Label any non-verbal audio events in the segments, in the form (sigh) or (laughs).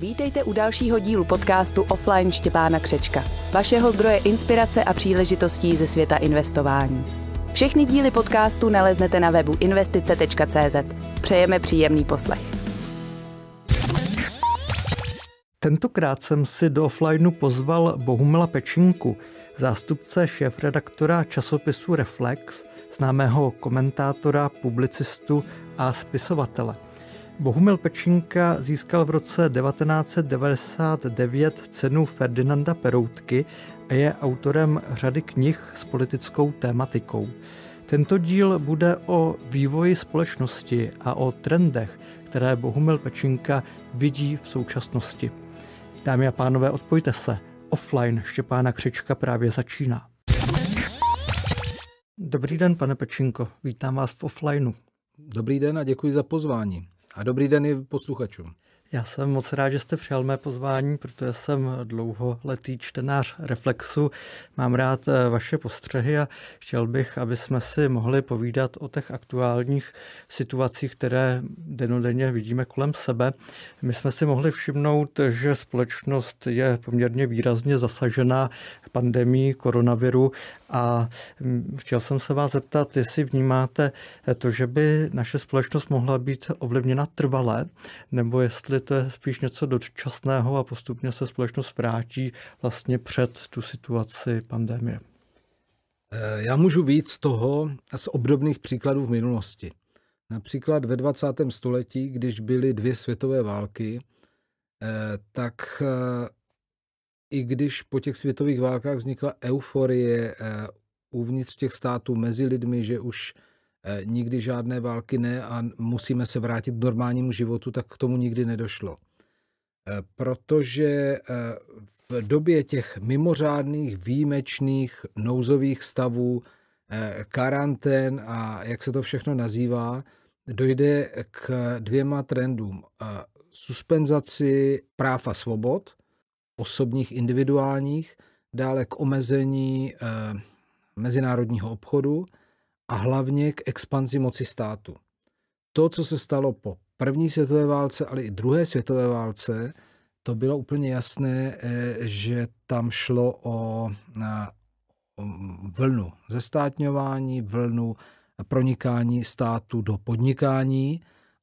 Vítejte u dalšího dílu podcastu Offline Štěpána Křečka, vašeho zdroje inspirace a příležitostí ze světa investování. Všechny díly podcastu naleznete na webu investice.cz. Přejeme příjemný poslech. Tentokrát jsem si do offlineu pozval Bohumila Pečinku, zástupce šéf-redaktora časopisu Reflex, známého komentátora, publicistu a spisovatele – Bohumil Pečinka získal v roce 1999 cenu Ferdinanda Peroutky a je autorem řady knih s politickou tématikou. Tento díl bude o vývoji společnosti a o trendech, které Bohumil Pečinka vidí v současnosti. Dámy a pánové, odpojte se. Offline Štěpána Křička právě začíná. Dobrý den, pane Pečinko. Vítám vás v offlineu. Dobrý den a děkuji za pozvání. A dobrý den i posluchačům. Já jsem moc rád, že jste přijal mé pozvání, protože jsem dlouholetý čtenář Reflexu. Mám rád eh, vaše postřehy a chtěl bych, aby jsme si mohli povídat o těch aktuálních situacích, které denodenně vidíme kolem sebe. My jsme si mohli všimnout, že společnost je poměrně výrazně zasažená pandemí koronaviru a mm, chtěl jsem se vás zeptat, jestli vnímáte eh, to, že by naše společnost mohla být ovlivněna trvale, nebo jestli to je spíš něco dočasného a postupně se společnost vrátí vlastně před tu situaci pandemie. Eh, já můžu víc z toho, z obdobných příkladů v minulosti. Například ve 20. století, když byly dvě světové války, eh, tak i když po těch světových válkách vznikla euforie eh, uvnitř těch států mezi lidmi, že už eh, nikdy žádné války ne a musíme se vrátit k normálnímu životu, tak k tomu nikdy nedošlo. Eh, protože v době těch mimořádných, výjimečných, nouzových stavů, karantén a jak se to všechno nazývá, dojde k dvěma trendům. Suspenzaci práv a svobod osobních, individuálních, dále k omezení eh, mezinárodního obchodu a hlavně k expanzi moci státu. To, co se stalo po první světové válce, ale i druhé světové válce, to bylo úplně jasné, eh, že tam šlo o vlnu zestátňování, vlnu pronikání státu do podnikání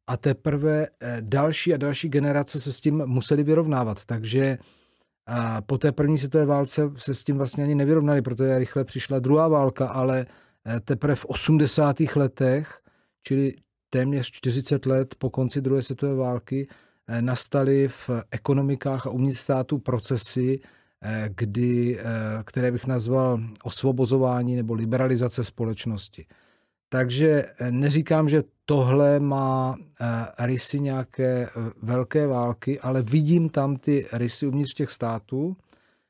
a teprve eh, další a další generace se s tím museli vyrovnávat. Takže a po té první světové válce se s tím vlastně ani nevyrovnali, protože rychle přišla druhá válka, ale eh, teprve v 80. letech, čili téměř 40 let po konci druhé světové války, eh, nastaly v ekonomikách a uvnitř států procesy, eh, kdy, které bych nazval osvobozování nebo liberalizace společnosti. Takže eh, neříkám, že tohle má eh, rysy nějaké eh, velké války, ale vidím tam ty rysy uvnitř těch států,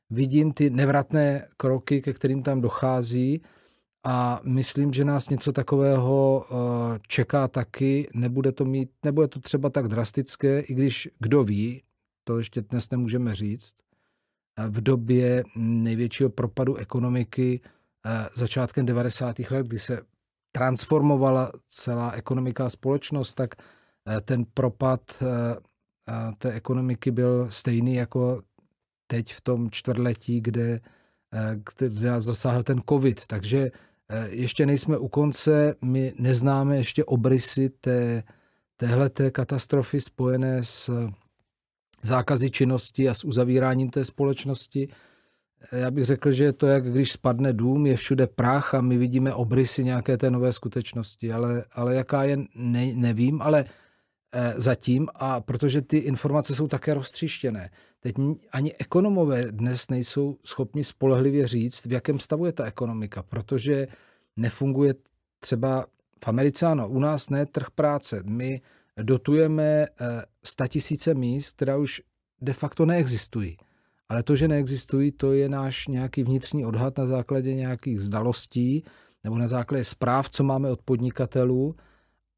vidím ty nevratné kroky, ke kterým tam dochází a myslím, že nás něco takového čeká taky. Nebude to, mít, nebude to třeba tak drastické, i když kdo ví, to ještě dnes nemůžeme říct, v době největšího propadu ekonomiky začátkem 90. let, kdy se transformovala celá ekonomika a společnost, tak eh, ten propad eh, eh, té ekonomiky byl stejný jako teď v tom čtvrtletí, kde, kde zasáhl ten covid. Takže ještě nejsme u konce, my neznáme ještě obrysy té, téhle katastrofy spojené s zákazy činnosti a s uzavíráním té společnosti. Eh, já bych řekl, že to, jak když spadne dům, je všude prach a my vidíme obrysy nějaké té nové skutečnosti, ale, ale jaká je, ne, nevím, ale e, zatím a protože ty informace jsou také roztříštěné. Teď ani ekonomové dnes nejsou schopni spolehlivě říct, v jakém stavu je ta ekonomika, protože nefunguje třeba v Americe ano, u nás ne trh práce. My dotujeme 100 eh, tisíce míst, která už de facto neexistují. Ale to, že neexistují, to je náš nějaký vnitřní odhad na základě nějakých zdalostí nebo na základě zpráv, co máme od podnikatelů,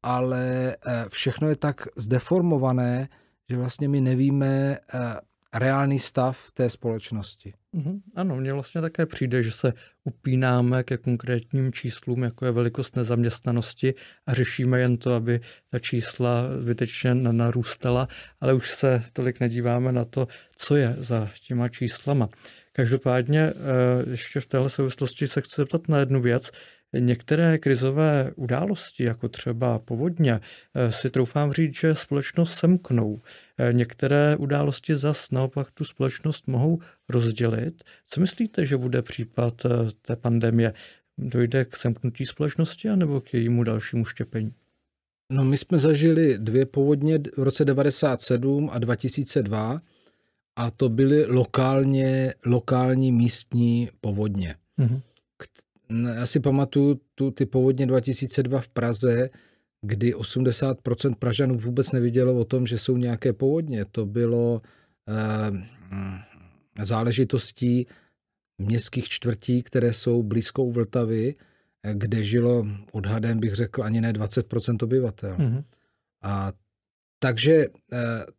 ale eh, všechno je tak zdeformované, že vlastně my nevíme, eh, reálný stav té společnosti. Mhm, ano, mně vlastně také přijde, že se upínáme ke konkrétním číslům, jako je velikost nezaměstnanosti a řešíme jen to, aby ta čísla zbytečně narůstala, ale už se tolik nedíváme na to, co je za těma číslama. Každopádně eh, ještě v téhle souvislosti se chci zeptat na jednu věc některé krizové události, jako třeba povodně, eh, si troufám říct, že společnost semknou. Eh, některé události zas naopak tu společnost mohou rozdělit. Co myslíte, že bude případ eh, té pandemie? Dojde k semknutí společnosti anebo k jejímu dalšímu štěpení? No my jsme zažili dvě povodně v roce 97 a 2002 a to byly lokálně, lokální místní povodně. Mm-hmm já si pamatuju tu, ty povodně 2002 v Praze, kdy 80% Pražanů vůbec nevidělo o tom, že jsou nějaké povodně. To bylo eh, záležitostí městských čtvrtí, které jsou blízko u Vltavy, kde žilo odhadem, bych řekl, ani ne 20% obyvatel. Mm-hmm. A takže eh,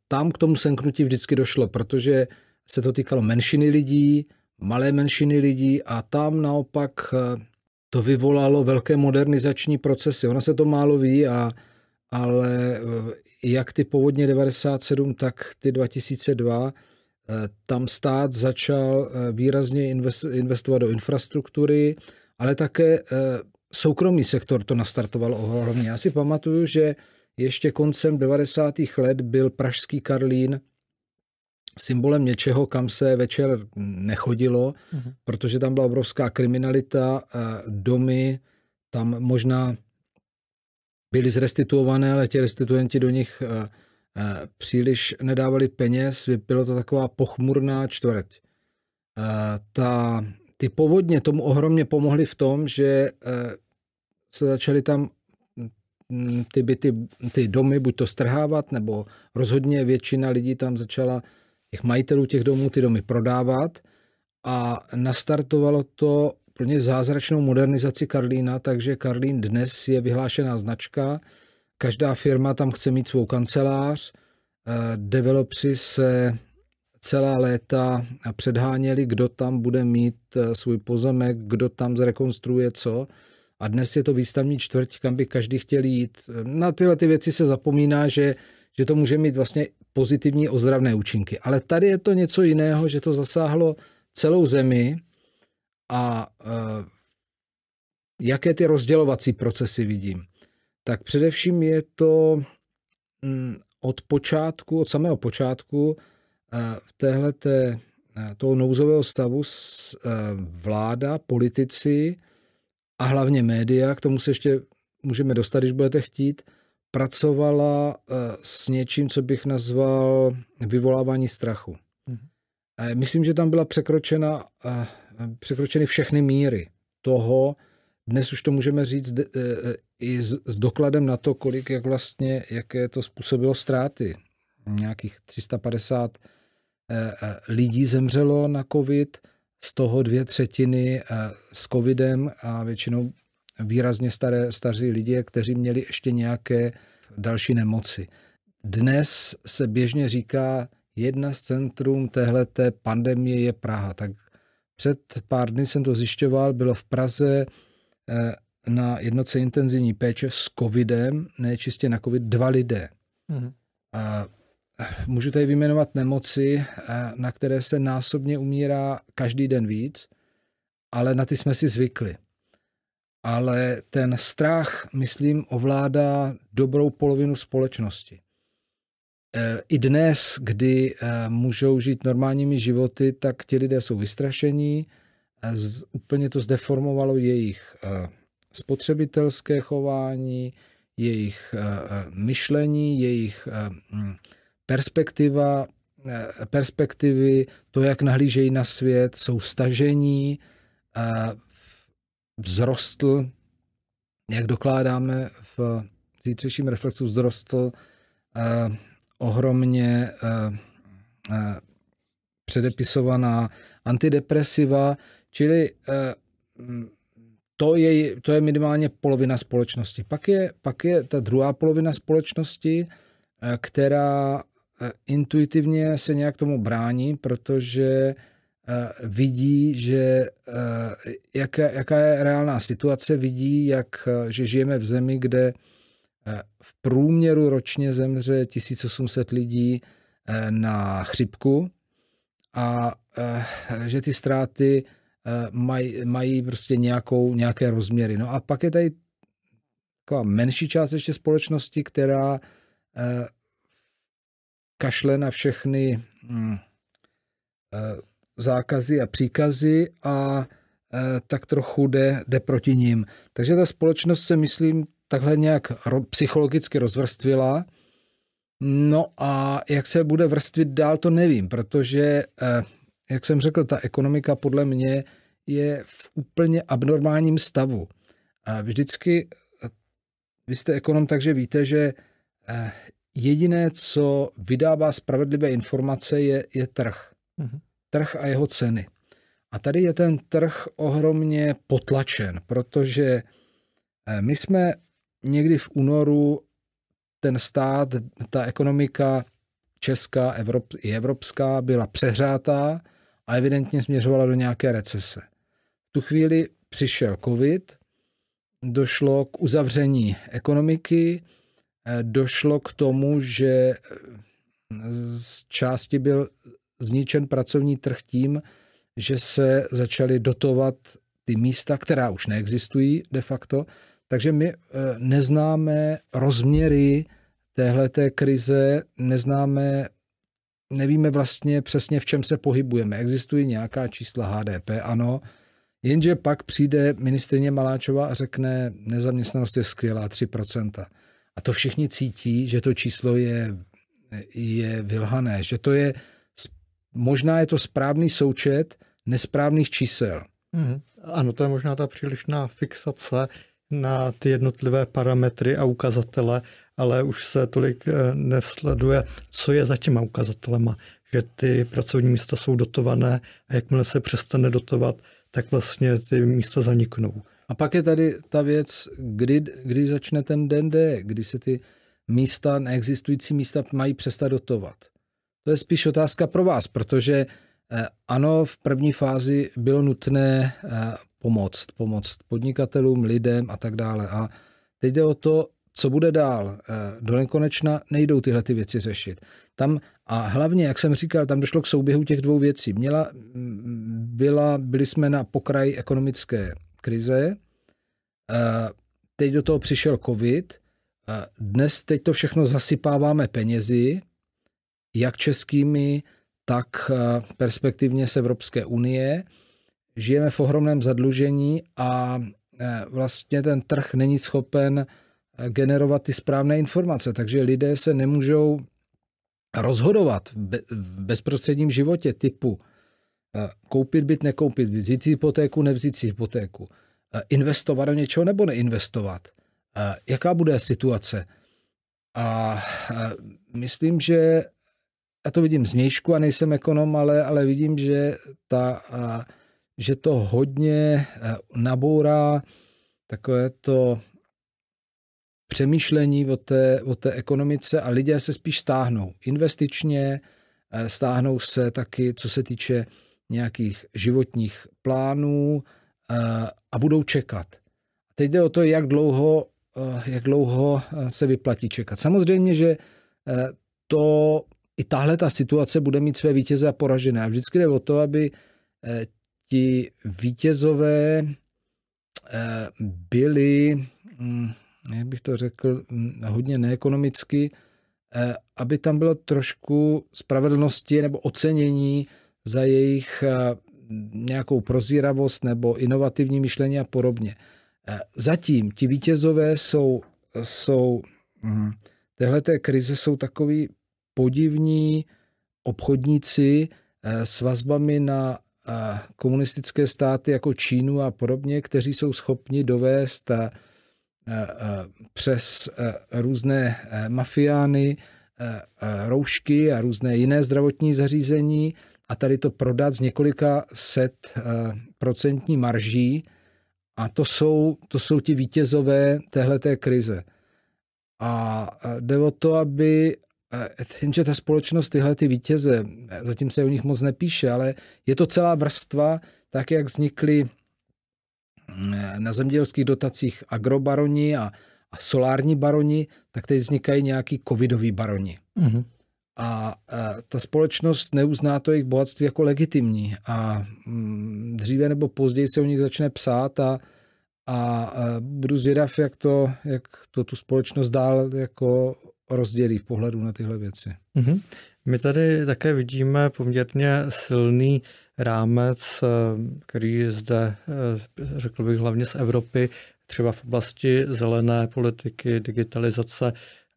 tam k tomu senknutí vždycky došlo, protože se to týkalo menšiny lidí, malé menšiny lidí a tam naopak eh, to vyvolalo velké modernizační procesy. Ona se to málo ví, a, ale eh, jak ty povodně 97, tak ty 2002, eh, tam stát začal výrazně investovat do infrastruktury, ale také soukromý sektor to nastartoval ohromně. Já si pamatuju, že ještě koncem 90. let byl pražský Karlín symbolem něčeho, kam se večer nechodilo, uh-huh. protože tam byla obrovská kriminalita, eh, domy, tam možná byly zrestituované, ale ti restituenti do nich eh, eh, příliš nedávali peněz, bylo to taková pochmurná čtvrť. Ta, ty povodně tomu ohromně pomohly v tom, že se začaly tam mm, ty byty, ty domy buď to strhávat, nebo rozhodně většina lidí tam začala těch majitelů těch domů ty domy prodávat a nastartovalo to plně zázračnou modernizaci Karlína, takže Karlín dnes je vyhlášená značka, každá firma tam chce mít svou kancelář, eh, developři se celá léta předháněli, kdo tam bude mít eh, svůj pozemek, kdo tam zrekonstruuje co. A dnes je to výstavní čtvrť, kam by každý chtěl jít. Na tyhle ty věci se zapomíná, že, že to může mít vlastně pozitivní ozdravné účinky. Ale tady je to něco jiného, že to zasáhlo celou zemi a e, jaké ty rozdělovací procesy vidím. Tak především je to mm, od počátku, od samého počátku e, v téhle e, toho nouzového stavu vláda, politici a hlavně média, k tomu se ještě můžeme dostat, když budete chtít, pracovala eh, s něčím, co bych nazval vyvolávání strachu. Mm-hmm. Myslím, že tam byla překročena, eh, překročeny všechny míry toho, dnes už to můžeme říct eh, i s dokladem na to, kolik, jak vlastně, jaké to způsobilo ztráty. Nějakých 350 lidí zemřelo na covid, z toho dvě třetiny s covidem a většinou výrazně staré, staří lidé, kteří měli ještě nějaké další nemoci. Dnes se běžně říká, jedna z centrum téhleté pandemie je Praha. Tak před pár dny jsem to zjišťoval, bylo v Praze eh, na jednoce intenzivní péče s covidem, ne čistě na covid, dva lidé. Mhm. A eh, můžu tady vyjmenovat nemoci, eh, na které se násobně umírá každý den víc, ale na ty jsme si zvykli ale ten strach, myslím, ovládá dobrou polovinu společnosti. E, I dnes, kdy e, můžou žít normálními životy, tak ti lidé jsou vystrašení. Úplně to zdeformovalo jejich e, spotřebitelské chování, jejich myšlení, jejich perspektiva, perspektivy, to, jak nahlížejí na svět, jsou stažení, vzrostl, jak dokládáme v zítřejším reflexu, vzrostl eh, ohromně eh, eh, předepisovaná antidepresiva, čili eh, to je, to je minimálně polovina společnosti. Pak je, pak je ta druhá polovina společnosti, eh, která eh, intuitivně se nějak tomu brání, protože Eh, vidí, že eh, jaká, jaká je reálná situace, vidí, jak, eh, že žijeme v zemi, kde v průměru ročně zemře 1800 lidí na chřipku a že ty ztráty maj, mají prostě nějakou, nějaké rozměry. No a pak je tady taková menší část ještě společnosti, která kašle na všechny hm, zákazy a příkazy a eh, tak trochu jde, jde proti ním. Takže ta společnost se, myslím, takhle nějak psychologicky rozvrstvila. No a jak se bude vrstvit dál, to nevím, protože, eh, jak jsem řekl, ta ekonomika podle mě je v úplně abnormálním stavu. A vždycky, eh, vy jste ekonom, takže víte, že jediné, co vydává spravedlivé informace, je, je trh. Mm-hmm trh a jeho ceny. A tady je ten trh ohromně potlačen, protože eh, my jsme někdy v únoru ten stát, ta ekonomika česká Evrop, i evropská byla přehrátá a evidentně směřovala do nějaké recese. V tu chvíli přišel covid, došlo k uzavření ekonomiky, eh, došlo k tomu, že eh, z části byl zničen pracovní trh tím, že se začaly dotovat ty místa, která už neexistují de facto. Takže my eh, neznáme rozměry téhleté krize, neznáme, nevíme vlastně přesně, v čem se pohybujeme. Existují nějaká čísla HDP, ano, jenže pak přijde ministrině Maláčová a řekne, nezaměstnanost je skvělá, 3%. A to všichni cítí, že to číslo je, je vylhané, že to je možná je to správný součet nesprávných čísel. Mm, ano, to je možná ta přílišná fixace na ty jednotlivé parametry a ukazatele, ale už se tolik eh, nesleduje, co je za těma ukazatelema, že ty pracovní místa jsou dotované a jakmile se přestane dotovat, tak vlastně ty místa zaniknou. A pak je tady ta věc, kdy, kdy začne ten den D, kdy se ty místa, neexistující místa mají přestat dotovat. To je spíš otázka pro vás, protože eh, ano, v první fázi bylo nutné eh, pomoct, pomoct podnikatelům, lidem a tak dále. A teď jde o to, co bude dál. Eh, do nekonečna nejdou tyhle ty věci řešit. Tam a hlavně, jak jsem říkal, tam došlo k souběhu těch dvou věcí. Měla, mm, byla, byli jsme na pokraji ekonomické krize, teď do toho přišel covid, dnes teď to všechno zasypáváme penězi, jak českými, tak eh, perspektivně z Evropské unie. Žijeme v ohromném zadlužení a eh, vlastně ten trh není schopen eh, generovat ty správné informace, takže lidé se nemůžou rozhodovat v bezprostředním životě typu koupit byt, nekoupit byt, vzít si hypotéku, nevzít si hypotéku, investovat do něčeho nebo neinvestovat, jaká bude situace. A myslím, že já to vidím změšku a nejsem ekonom, ale, ale vidím, že, ta, a, že to hodně nabourá takové to přemýšlení o té, o té ekonomice a lidé se spíš stáhnou investičně, stáhnou se taky, co se týče nějakých životních plánů a budou čekat. Teď jde o to, jak dlouho, jak dlouho se vyplatí čekat. Samozřejmě, že to i tahle ta situace bude mít své vítěze a poražené. A vždycky jde o to, aby eh, ti vítězové eh, byli, mm, jak bych to řekl, mm, hodně neekonomicky, eh, aby tam bylo trošku spravedlnosti nebo ocenění za jejich nějakou prozíravost nebo inovativní myšlení a podobně. Zatím ti vítězové jsou, jsou mm, téhle té krize jsou takový podivní obchodníci eh, s vazbami na eh, komunistické státy jako Čínu a podobně, kteří jsou schopni dovést eh, přes různé mafiány roušky a různé jiné zdravotní zařízení a tady to prodat z několika set procentní marží a to jsou, to jsou ti vítězové téhleté krize. A jde o to, aby, jenže ta společnost tyhle ty vítěze, zatím se o nich moc nepíše, ale je to celá vrstva, tak jak vznikly mm, na zemědělských dotacích agrobaroni a, a solární baroni, tak teď vznikají nějaký covidový baroni. Mm-hmm. A, a ta společnost neuzná to jejich bohatství jako legitimní a mm, dříve nebo později se o nich začne psát a, a, a budu zvědav, jak to, jak to tu společnost dál jako rozdělí v pohledu na tyhle věci. Mm-hmm. My tady také vidíme poměrně silný rámec, eh, který zde, eh, řekl bych, hlavně z Evropy, třeba v oblasti zelené politiky, digitalizace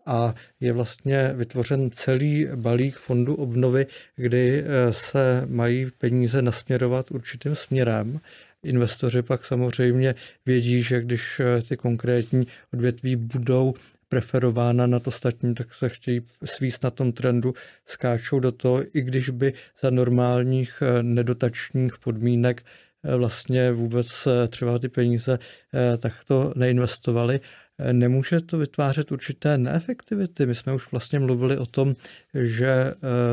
a je vlastně vytvořen celý balík fondu obnovy, kdy eh, se mají peníze nasměrovat určitým směrem. Investoři pak samozřejmě vědí, že když ty konkrétní odvětví budou preferována na to ostatní, tak se chtějí svíst na tom trendu, skáčou do toho, i když by za normálních eh, nedotačních podmínek eh, vlastně vůbec eh, třeba ty peníze takto neinvestovali. Nemůže to vytvářet určité neefektivity. My jsme už vlastně mluvili o tom, že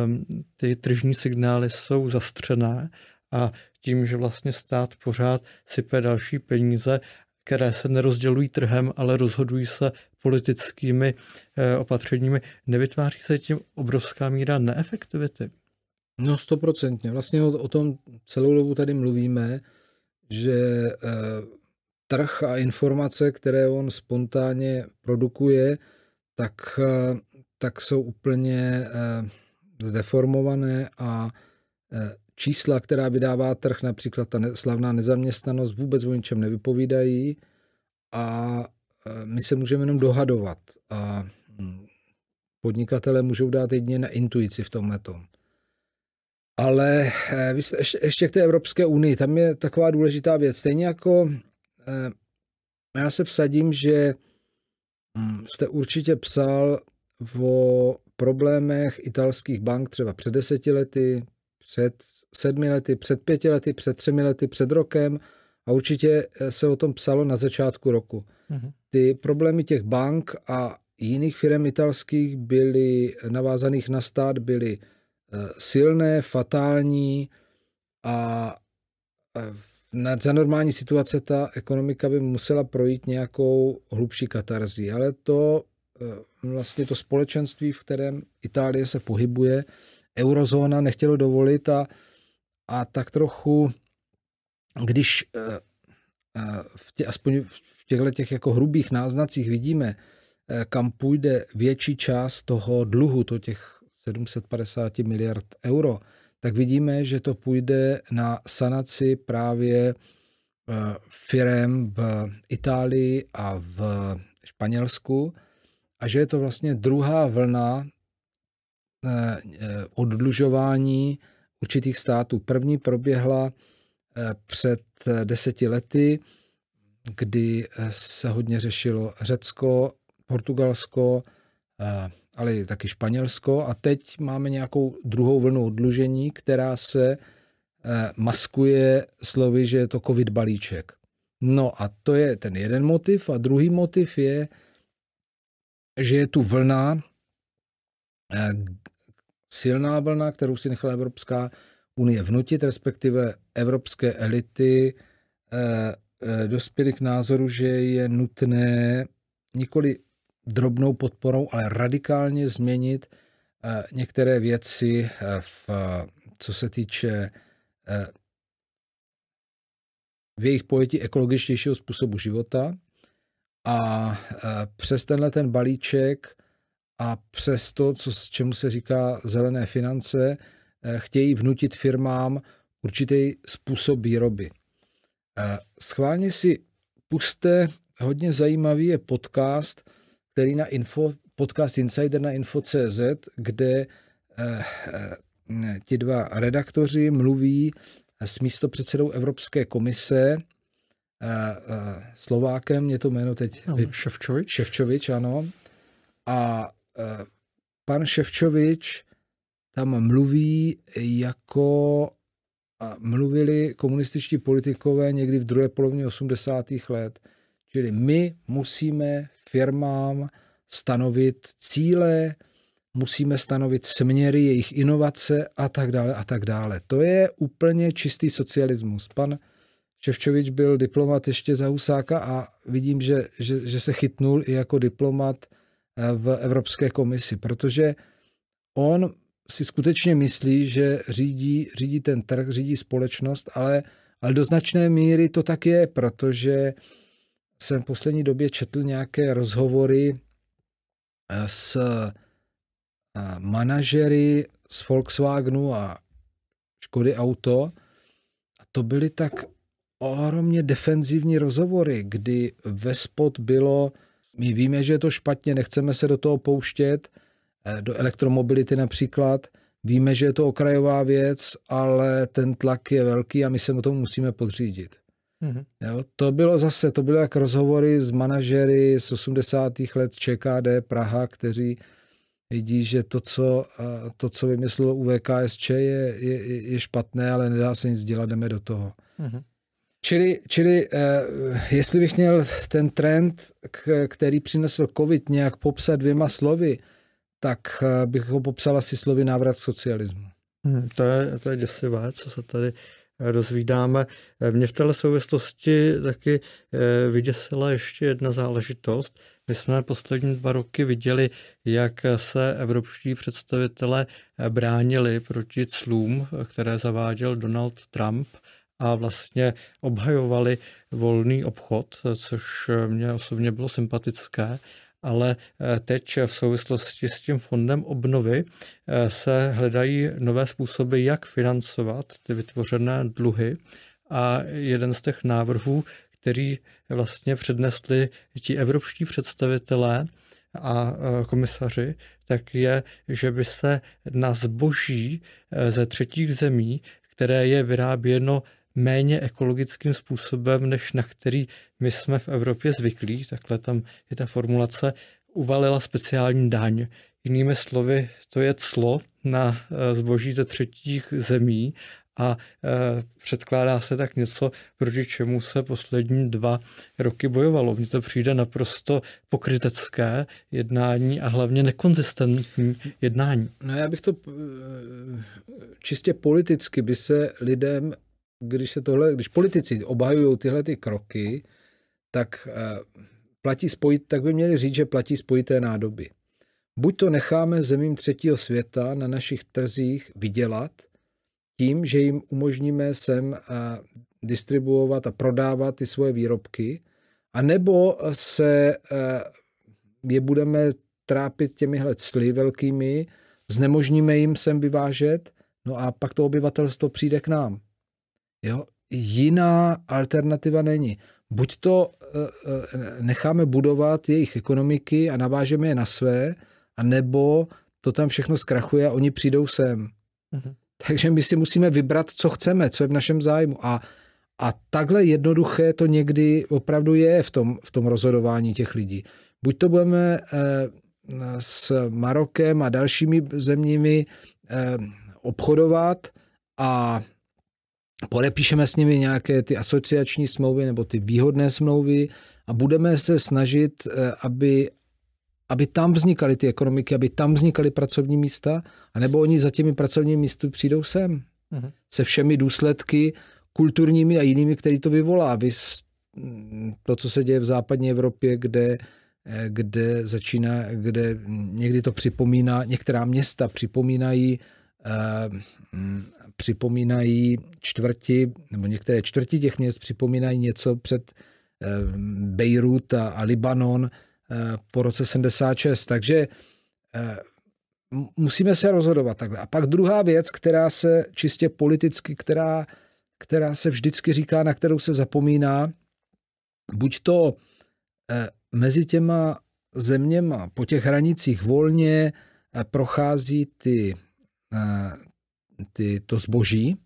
ehm, ty tržní signály jsou zastřené a tím, že vlastně stát pořád sype další peníze které se nerozdělují trhem, ale rozhodují se politickými eh, opatřeními, nevytváří se tím obrovská míra neefektivity? No stoprocentně. Vlastně o, o tom celou dobu tady mluvíme, že e, trh a informace, které on spontánně produkuje, tak, e, tak jsou úplně e, zdeformované a čísla, která vydává trh, například ta slavná nezaměstnanost, vůbec o ničem nevypovídají a eh, my se můžeme jenom dohadovat. A hm, podnikatele můžou dát jedině na intuici v tomhle tom. Ale eh, ještě k té Evropské unii, tam je taková důležitá věc. Stejně jako eh, já se vsadím, že hm, jste určitě psal o problémech italských bank třeba před deseti lety, před sedmi lety, před pěti lety, před třemi lety, před rokem a určitě eh, se o tom psalo na začátku roku. Mhm. Ty problémy těch bank a jiných firm italských byly navázaných na stát, byly eh, silné, fatální a eh, za normální situace ta ekonomika by musela projít nějakou hlubší katarzí, ale to vlastně to společenství, v kterém Itálie se pohybuje, eurozóna nechtělo dovolit a, a tak trochu, když eh, eh, v tě, aspoň v těchto těch jako hrubých náznacích vidíme, eh, kam půjde větší část toho dluhu, to těch 750 miliard euro, tak vidíme, že to půjde na sanaci právě firem v Itálii a v Španělsku a že je to vlastně druhá vlna Eh, oddlužování určitých států. První proběhla eh, před eh, deseti lety, kdy se hodně řešilo Řecko, Portugalsko, ale taky Španělsko. A teď máme nějakou druhou vlnu odlužení, která se maskuje slovy, že je to covid balíček. No a to je ten jeden motiv. A druhý motiv je, že je tu vlna silná vlna, kterou si nechala Evropská unie vnutit, respektive evropské elity eh, eh, dospěly k názoru, že je nutné nikoli drobnou podporou, ale radikálně změnit eh, některé věci, v, co se týče v jejich pojetí ekologičtějšího způsobu života. A přes tenhle ten balíček a přes to, co, čemu se říká zelené finance, eh, chtějí vnutit firmám určitý způsob výroby. Eh, schválně si puste, hodně zajímavý je podcast, který na info, podcast Insider na info.cz, kde eh, ti dva redaktoři mluví s místopředsedou Evropské komise, Slovákem, mě to jméno teď... No, Ševčovič. Ševčovič, ano. A Eh, pan Ševčovič tam mluví jako mluvili komunističtí politikové někdy v druhé polovině 80. let. Čili my musíme firmám stanovit cíle, musíme stanovit směry jejich inovace a tak dále a tak dále. To je úplně čistý socialismus. Pan Ševčovič byl diplomat ještě za Husáka a vidím, že, že, že se chytnul i jako diplomat Eh, v Evropské komisi, protože on si skutečně myslí, že řídí, řídí ten trh, řídí společnost, ale, ale do značné míry to tak je, protože jsem v poslední době četl nějaké rozhovory eh, s eh, manažery z Volkswagenu a Škody Auto. A to byly tak ohromně defenzivní rozhovory, kdy ve spod bylo, my víme, že je to špatně, nechceme se do toho pouštět, eh, do elektromobility například. Víme, že je to okrajová věc, ale ten tlak je velký a my se tomu musíme podřídit. Mm-hmm. Jo, to bylo zase, to bylo jak rozhovory s manažery z 80. let ČKD Praha, kteří vidí, že to, co, eh, to, co vymyslelo UVKSČ, je, je, je špatné, ale nedá se nic dělat, jdeme do toho. Mm-hmm. Čili, čili eh, jestli bych měl ten trend, který přinesl COVID, nějak popsat dvěma slovy, tak eh, bych ho popsal asi slovy návrat socialismu. Hmm, to, je, to je děsivé, co se tady rozvídáme. Eh, mě v této souvislosti taky vyděsila ještě jedna záležitost. My jsme poslední dva roky viděli, jak se evropští představitelé bránili proti clům, které zaváděl Donald Trump – a vlastně obhajovali volný obchod, což eh, mě osobně bylo sympatické ale eh, teď v souvislosti s tím fondem obnovy eh, se hledají nové způsoby, jak financovat ty vytvořené dluhy. A jeden z těch návrhů, který vlastně přednesli ti evropští představitelé a komisaři, tak je, že by se na zboží ze třetích zemí, které je vyráběno méně ekologickým způsobem, než na který my jsme v Evropě zvyklí. Takhle tam je ta formulace uvalila speciální daň. Jinými slovy, to je clo na eh, zboží ze třetích zemí a e, předkládá se tak něco, proti čemu se poslední dva roky bojovalo. Mně to přijde naprosto pokrytecké jednání a hlavně nekonzistentní jednání. No já bych to eh, čistě politicky by se lidem když se tohle, když politici obhajují tyhle ty kroky, tak eh, platí spojit, tak by měli říct, že platí spojité nádoby. Buď to necháme zemím třetího světa na našich trzích vydělat tím, že jim umožníme sem eh, distribuovat a prodávat ty svoje výrobky, anebo se eh, je budeme trápit těmihle cly velkými, znemožníme jim sem vyvážet, no a pak to obyvatelstvo přijde k nám. Jo? Jiná alternativa není. Buď to eh, eh, necháme budovat jejich ekonomiky a navážeme je na své, anebo to tam všechno zkrachuje a oni přijdou sem. Mhm. Takže my si musíme vybrat, co chceme, co je v našem zájmu. A, a takhle jednoduché to někdy opravdu je v tom, v tom rozhodování těch lidí. Buď to budeme eh, s Marokem a dalšími zeměmi obchodovat a podepíšeme s nimi nějaké ty asociační smlouvy nebo ty výhodné smlouvy a budeme se snažit, eh, aby, aby tam vznikaly ty ekonomiky, aby tam vznikaly pracovní místa, anebo oni za těmi pracovními místy přijdou sem. uh Se všemi důsledky kulturními a jinými, který to vyvolá. Vy, mm, to, co se děje v západní Evropě, kde eh, kde začíná, kde někdy to připomíná, některá města připomínají eh, mm, připomínají čtvrti, nebo některé čtvrti těch měst připomínají něco před eh, Bejrut a, a Libanon eh, po roce 76. Takže eh, musíme se rozhodovat takhle. A pak druhá věc, která se čistě politicky, která, která se vždycky říká, na kterou se zapomíná, buď to mezi těma zeměma po těch hranicích volně prochází ty, ty, to zboží,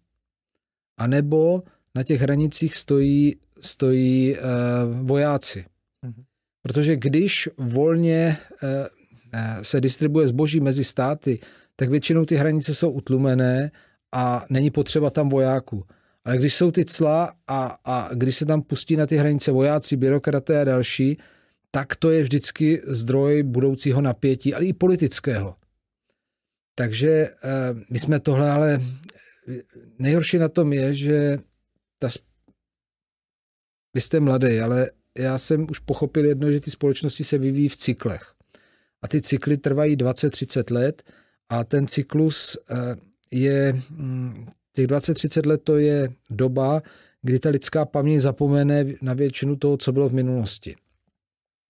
anebo na těch hranicích stojí, stojí uh, vojáci. Mhm. Protože když volně uh, se distribuje zboží mezi státy, tak většinou ty hranice jsou utlumené a není potřeba tam vojáků. Ale když jsou ty cla a, a když se tam pustí na ty hranice vojáci, byrokraté a další, tak to je vždycky zdroj budoucího napětí, ale i politického. Takže eh, my jsme tohle, ale nejhorší na tom je, že ta, vy jste mladý, ale já jsem už pochopil jedno, že ty společnosti se vyvíjí v cyklech. A ty cykly trvají 20-30 let a ten cyklus eh, je, hm, těch 20-30 let to je doba, kdy ta lidská paměť zapomene na většinu toho, co bylo v minulosti.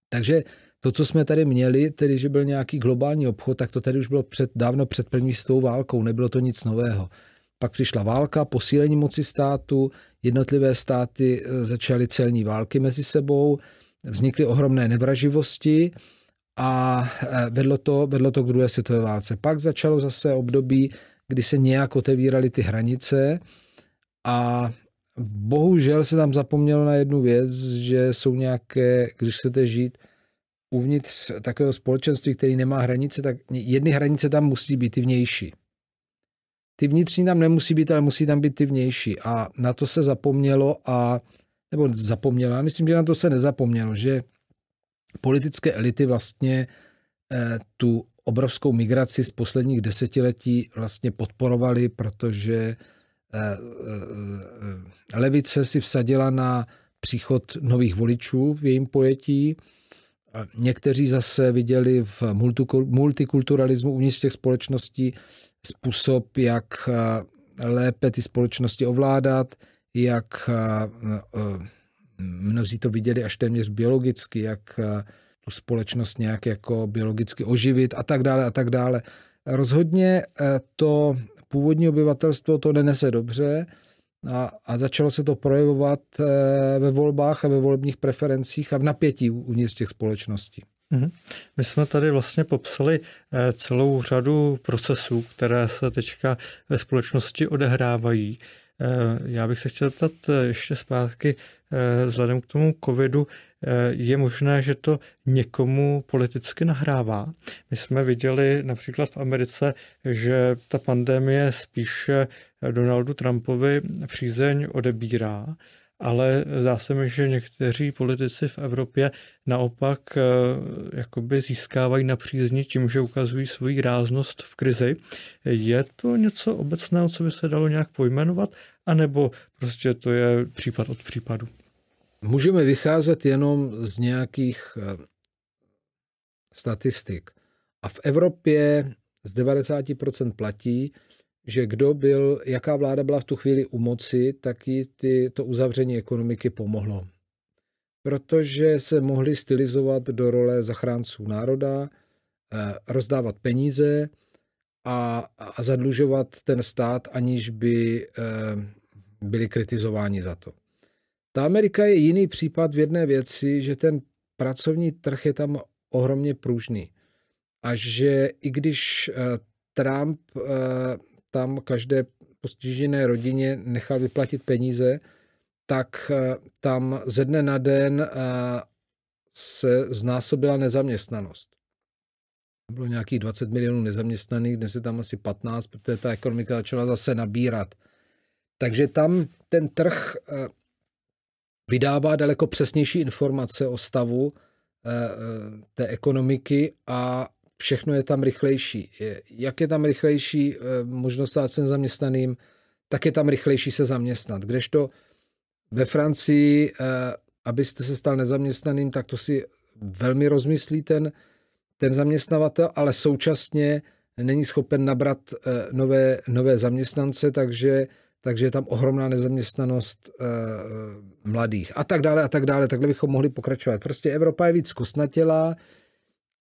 Takže to, co jsme tady měli, tedy že byl nějaký globální obchod, tak to tady už bylo před, dávno před první světovou válkou, nebylo to nic nového. Pak přišla válka, posílení moci státu, jednotlivé státy eh, začaly celní války mezi sebou, vznikly ohromné nevraživosti a eh, vedlo to, vedlo to k druhé světové válce. Pak začalo zase období, kdy se nějak otevíraly ty hranice a bohužel se tam zapomnělo na jednu věc, že jsou nějaké, když chcete žít uvnitř takového společenství, který nemá hranice, tak jedny hranice tam musí být, ty vnější. Ty vnitřní tam nemusí být, ale musí tam být ty vnější. A na to se zapomnělo a nebo zapomněla, myslím, že na to se nezapomnělo, že politické elity vlastně eh, tu obrovskou migraci z posledních desetiletí vlastně podporovali, protože eh, eh, eh, levice si vsadila na příchod nových voličů v jejím pojetí Někteří zase viděli v multikulturalismu uvnitř těch společností způsob, jak eh, lépe ty společnosti ovládat, jak eh, eh, mnozí to viděli až téměř biologicky, jak tu společnost nějak jako biologicky oživit a tak dále a tak dále. Rozhodně to původní obyvatelstvo to nenese dobře, a, a začalo se to projevovat eh, ve volbách a ve volebních preferencích a v napětí uvnitř těch společností. Mhm. My jsme tady vlastně popsali eh, celou řadu procesů, které se teďka ve společnosti odehrávají. Eh, já bych se chtěl ptat ještě zpátky, vzhledem k tomu covidu, Eh, je možné, že to někomu politicky nahrává. My jsme viděli například v Americe, že ta pandemie spíše Donaldu Trumpovi přízeň odebírá, ale zdá se mi, že někteří politici v Evropě naopak eh, jakoby získávají na přízni tím, že ukazují svoji ráznost v krizi. Je to něco obecného, co by se dalo nějak pojmenovat, anebo prostě to je případ od případu? můžeme vycházet jenom z nějakých eh, statistik. A v Evropě z 90% platí, že kdo byl, jaká vláda byla v tu chvíli u moci, tak jí ty, to uzavření ekonomiky pomohlo. Protože se mohli stylizovat do role zachránců národa, eh, rozdávat peníze a, a zadlužovat ten stát, aniž by eh, byli kritizováni za to. Ta Amerika je jiný případ v jedné věci, že ten pracovní trh je tam ohromně pružný. A že i když eh, Trump eh, tam každé postižené rodině nechal vyplatit peníze, tak eh, tam ze dne na den se znásobila nezaměstnanost. Bylo nějakých 20 milionů nezaměstnaných, dnes je tam asi 15, protože ta ekonomika začala zase nabírat. Takže tam ten trh vydává daleko přesnější informace o stavu eh, eh, té ekonomiky a všechno je tam rychlejší. Jak je tam rychlejší eh, možnost stát se zaměstnaným, tak je tam rychlejší se zaměstnat. Kdežto ve Francii, abyste se stal nezaměstnaným, tak to si velmi rozmyslí ten, ten zaměstnavatel, ale současně není schopen nabrat nové, nové zaměstnance, takže takže je tam ohromná nezaměstnanost e, mladých a tak dále a tak dále. Takhle bychom mohli pokračovat. Prostě Evropa je víc zkusnatělá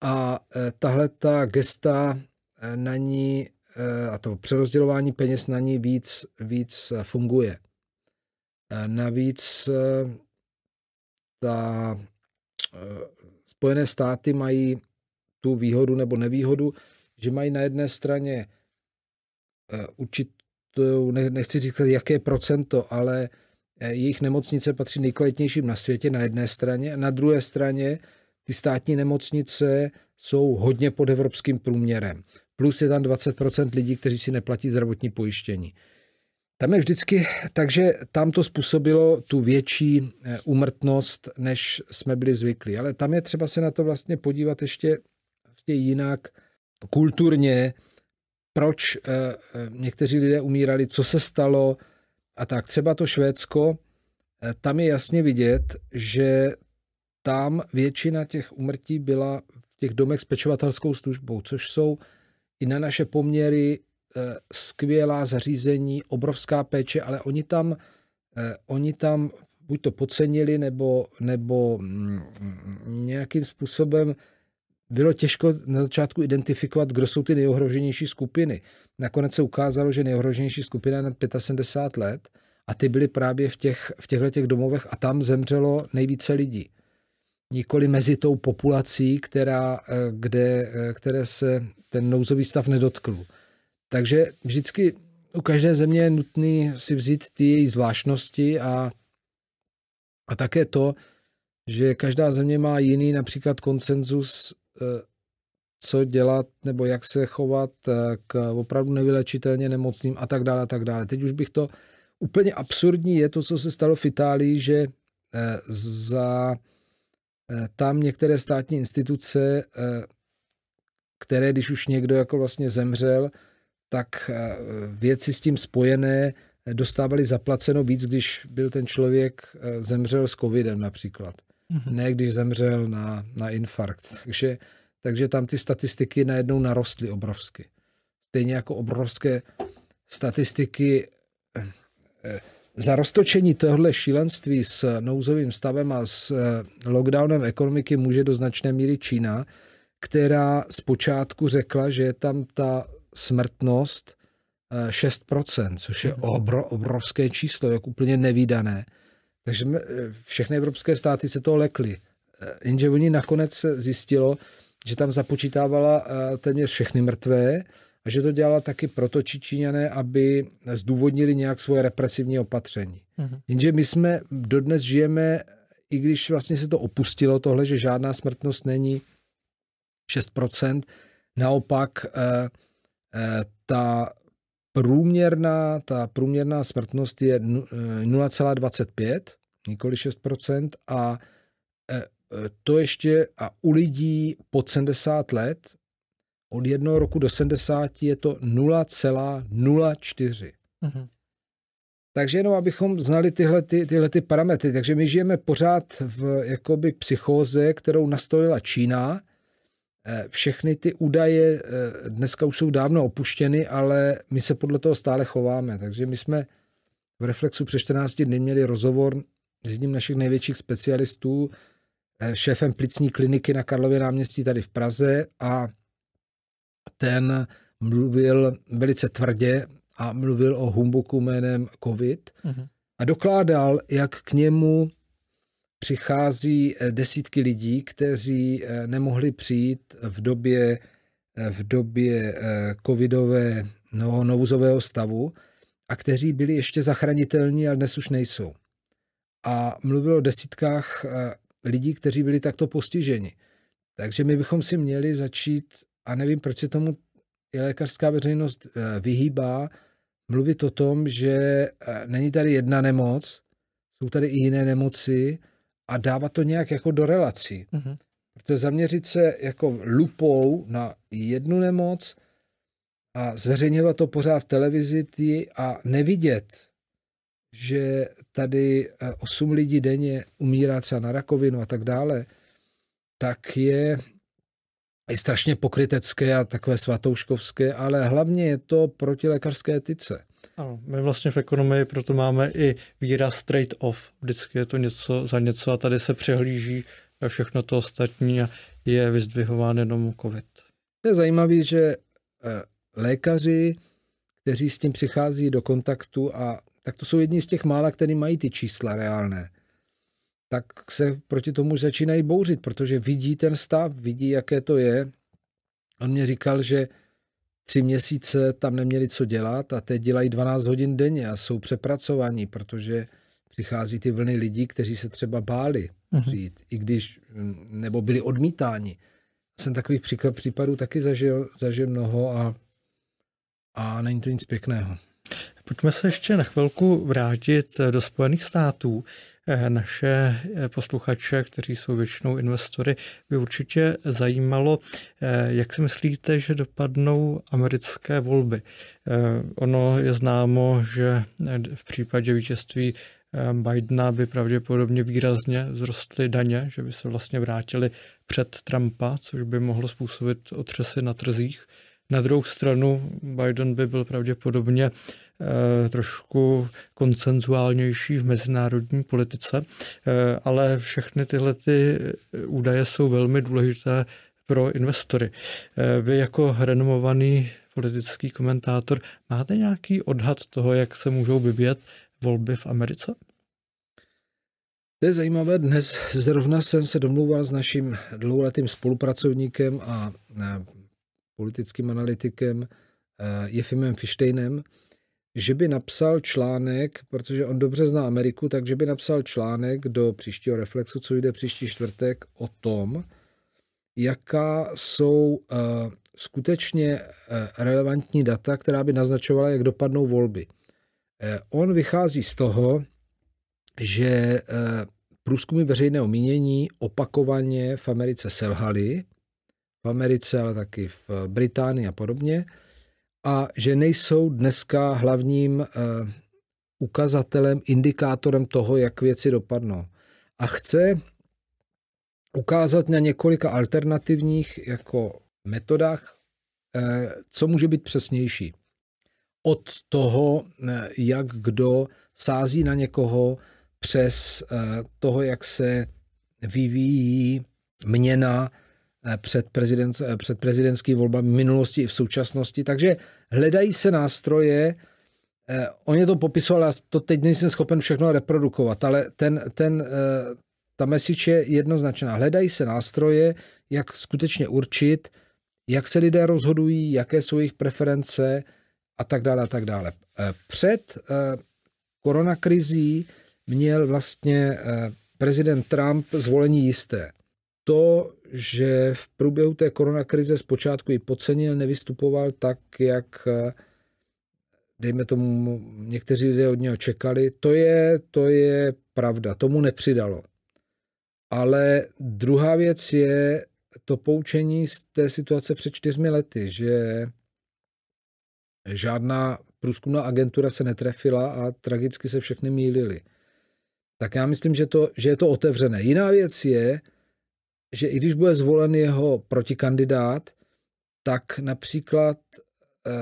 a e, tahle ta gesta e, na ní e, a to přerozdělování peněz na ní víc, víc funguje. E, navíc e, ta e, Spojené státy mají tu výhodu nebo nevýhodu, že mají na jedné straně určit nechci říct jaké procento, ale eh, jejich nemocnice patří nejkvalitnějším na světě na jedné straně. Na druhé straně ty státní nemocnice jsou hodně pod evropským průměrem. Plus je tam 20% lidí, kteří si neplatí zdravotní pojištění. Tam je vždycky, takže tam to způsobilo tu větší umrtnost, eh, než jsme byli zvyklí. Ale tam je třeba se na to vlastně podívat ještě vlastně jinak kulturně, proč eh, eh, někteří lidé umírali, co se stalo a tak. Třeba to Švédsko, eh, tam je jasně vidět, že tam většina těch umrtí byla v těch domech s pečovatelskou službou, což jsou i na naše poměry skvělá zařízení, obrovská péče, ale oni tam, oni tam buď to podcenili, nebo, nebo mm, nějakým způsobem bylo těžko na začátku identifikovat, kdo jsou ty nejohroženější skupiny. Nakonec se ukázalo, že nejohroženější skupina je na 75 let a ty byly právě v, těch, v těchto těch domovech a tam zemřelo nejvíce lidí. Nikoli mezi tou populací, která, eh, kde, eh, které se ten nouzový stav nedotkl. Takže vždycky u každé země je nutný si vzít ty její zvláštnosti a, a také to, že každá země má jiný například koncenzus Eh, co dělat nebo jak se chovat eh, k opravdu nevylečitelně nemocným a tak dále a tak dále. Teď už bych to úplně absurdní je to, co se stalo v Itálii, že eh, za tam některé státní instituce, které když už někdo jako vlastně zemřel, tak věci s tím spojené dostávali zaplaceno víc, když byl ten člověk zemřel s covidem například mm-hmm. ne když zemřel na, na infarkt. Takže, takže tam ty statistiky najednou narostly obrovsky. Stejně jako obrovské statistiky eh, eh, za roztočení tohle šílenství s nouzovým stavem a s eh, lockdownem ekonomiky může do značné míry Čína, která zpočátku řekla, že je tam ta smrtnost 6%, což je mhm. obro, obrovské číslo, jak úplně nevýdané. Takže eh, všechny evropské státy se toho lekly. Eh, jenže oni nakonec zjistilo, že tam započítávala eh, téměř všechny mrtvé a že to dělala taky proto Číčíňané, aby zdůvodnili nějak svoje represivní opatření. Mhm. Jenže my jsme dodnes žijeme, i když vlastně se to opustilo tohle, že žádná smrtnost není 6%, naopak ta průměrná, ta průměrná smrtnost je 0,25, eh, nikoli 6%, a eh, eh, to ještě a u lidí pod 70 let od jednoho roku do 70 je to 0,04. Mhm. Takže jenom abychom znali tyhle, ty, tyhle ty parametry. Takže my žijeme pořád v jakoby psychóze, kterou nastolila Čína, Eh, všechny ty údaje eh, dneska už jsou dávno opuštěny, ale my se podle toho stále chováme. Takže my jsme v Reflexu před 14 dny měli rozhovor s jedním našich největších specialistů, eh, šéfem plicní kliniky na Karlově náměstí tady v Praze a ten mluvil velice tvrdě a mluvil o humbuku jménem COVID uh-huh. a dokládal, jak k němu přichází eh, desítky lidí, kteří eh, nemohli přijít v době, eh, v době covidové no, nouzového stavu a kteří byli ještě zachranitelní, ale dnes už nejsou. A mluvilo o desítkách lidí, kteří byli takto postiženi. Takže my bychom si měli začít, a nevím, proč se tomu i lékařská veřejnost vyhýbá, mluvit o tom, že není tady jedna nemoc, jsou tady i jiné nemoci, a dávat to nějak jako do relací. Mm-hmm. Protože zaměřit se jako lupou na jednu nemoc a zveřejňovat to pořád v televizi a nevidět, že tady 8 eh, lidí denně umírá třeba na rakovinu a tak dále, tak je, je strašně pokrytecké a takové svatouškovské, ale hlavně je to proti lékařské etice. Ano, my vlastně v ekonomii proto máme i výraz trade-off. Vždycky je to něco za něco a tady se přehlíží všechno to ostatní a je vyzdvihován jenom COVID. To je zajímavé, že eh, lékaři, kteří s tím přichází do kontaktu a tak to jsou jedni z těch mála, kteří mají ty čísla reálné, tak se proti tomu začínají bouřit, protože vidí ten stav, vidí, jaké to je. On mě říkal, že tři měsíce tam neměli co dělat a teď dělají 12 hodin denně a jsou přepracovaní, protože přichází ty vlny lidí, kteří se třeba báli uh-huh. přijít, i když, mm, nebo byli odmítáni. Jsem takových případů taky zažil, zažil mnoho a, a není to nic pěkného. Pojďme se ještě na chvilku vrátit do Spojených států. Eh, naše eh, posluchače, kteří jsou většinou investory, by určitě zajímalo, eh, jak si myslíte, že dopadnou americké volby. Ono je známo, že v případě vítězství Bidena by pravděpodobně výrazně vzrostly daně, že by se vlastně vrátili před Trumpa, což by mohlo způsobit otřesy na trzích. Na druhou stranu Biden by byl pravděpodobně Eh, trošku koncenzuálnější v mezinárodní politice, eh, ale všechny tyhle ty eh, údaje jsou velmi důležité pro investory. Vy jako renomovaný politický komentátor máte nějaký odhad toho, jak se můžou vyvíjet volby v Americe? To je zajímavé, dnes zrovna jsem se domlouval s naším dlouholetým spolupracovníkem a politickým analytikem Jefimem Fištejnem, že by napsal článek, protože on dobře zná Ameriku, takže by napsal článek do příštího Reflexu, co jde příští čtvrtek, o tom, jaká jsou uh, skutečně uh, relevantní data, která by naznačovala, jak dopadnou volby. Uh, on vychází z toho, že uh, průzkumy veřejného mínění opakovaně v Americe selhaly, v Americe, ale taky v Británii a podobně, a že nejsou dneska hlavním eh, ukazatelem, indikátorem toho, jak věci dopadnou. A chce ukázat na několika alternativních jako metodách, eh, co může být přesnější. Od toho, eh, jak kdo sází na někoho, přes toho, jak se vyvíjí měna, Eh, před, prezident, eh, před prezidentský volbami v minulosti i v současnosti. Takže hledají se nástroje, eh, on je to popisoval, já to teď nejsem schopen všechno reprodukovat, ale ten, ten, ta message je jednoznačná. Hledají se nástroje, jak skutečně určit, jak se lidé rozhodují, jaké jsou jejich preference a tak dále a tak dále. Před koronakrizí měl vlastně prezident Trump zvolení jisté to, že v průběhu té koronakrize zpočátku ji podcenil, nevystupoval tak, jak eh, dejme tomu někteří lidé od něho čekali, to je, to je pravda, tomu nepřidalo. Ale druhá věc je to poučení z té situace před čtyřmi lety, že žádná průzkumná agentura se netrefila a tragicky se všechny mýlili. Tak já myslím, že, to, že je to otevřené. Jiná věc je, že i když bude zvolen jeho protikandidát, tak například eh,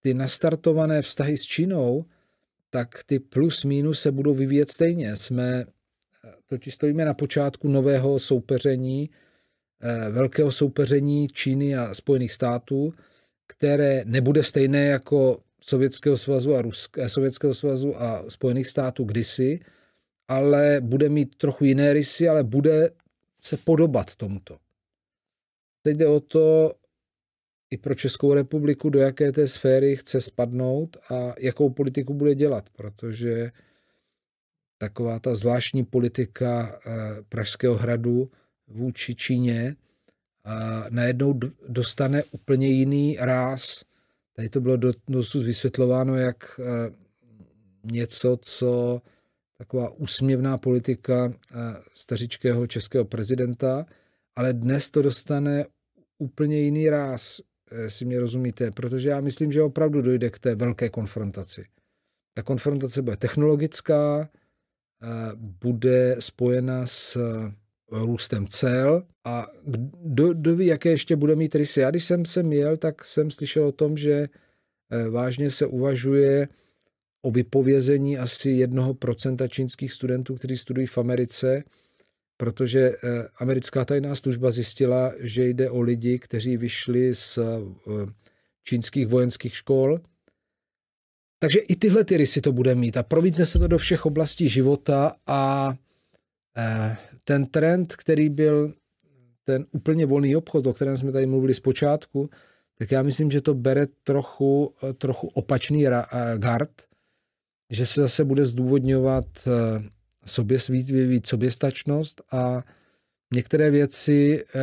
ty nastartované vztahy s Čínou, tak ty plus minus se budou vyvíjet stejně. Jsme, eh, totiž stojíme na počátku nového soupeření, eh, velkého soupeření Číny a Spojených států, které nebude stejné jako Sovětského svazu a, Rusk, Sovětského svazu a Spojených států kdysi, ale bude mít trochu jiné rysy, ale bude se podobat tomuto. Teď jde o to, i pro Českou republiku, do jaké té sféry chce spadnout a jakou politiku bude dělat, protože taková ta zvláštní politika eh, Pražského hradu vůči Číně najednou dostane úplně jiný ráz. Tady to bylo dosud vysvětlováno jak eh, něco, co taková úsměvná politika eh, stařičkého českého prezidenta, ale dnes to dostane úplně jiný ráz, eh, si mě rozumíte, protože já myslím, že opravdu dojde k té velké konfrontaci. Ta konfrontace bude technologická, eh, bude spojena s růstem cel a kdo, kdo ví, jaké ještě bude mít rysy. Já když jsem se měl, tak jsem slyšel o tom, že vážně se uvažuje o vypovězení asi jednoho procenta čínských studentů, kteří studují v Americe, protože eh, americká tajná služba zjistila, že jde o lidi, kteří vyšli z eh, čínských vojenských škol. Takže i tyhle ty rysy to bude mít a promítne se to do všech oblastí života a eh, ten trend, který byl ten úplně volný obchod, o kterém jsme tady mluvili zpočátku, tak já myslím, že to bere trochu, trochu opačný gard, že se zase bude zdůvodňovat eh, sobě, víc soběstačnost a některé věci eh,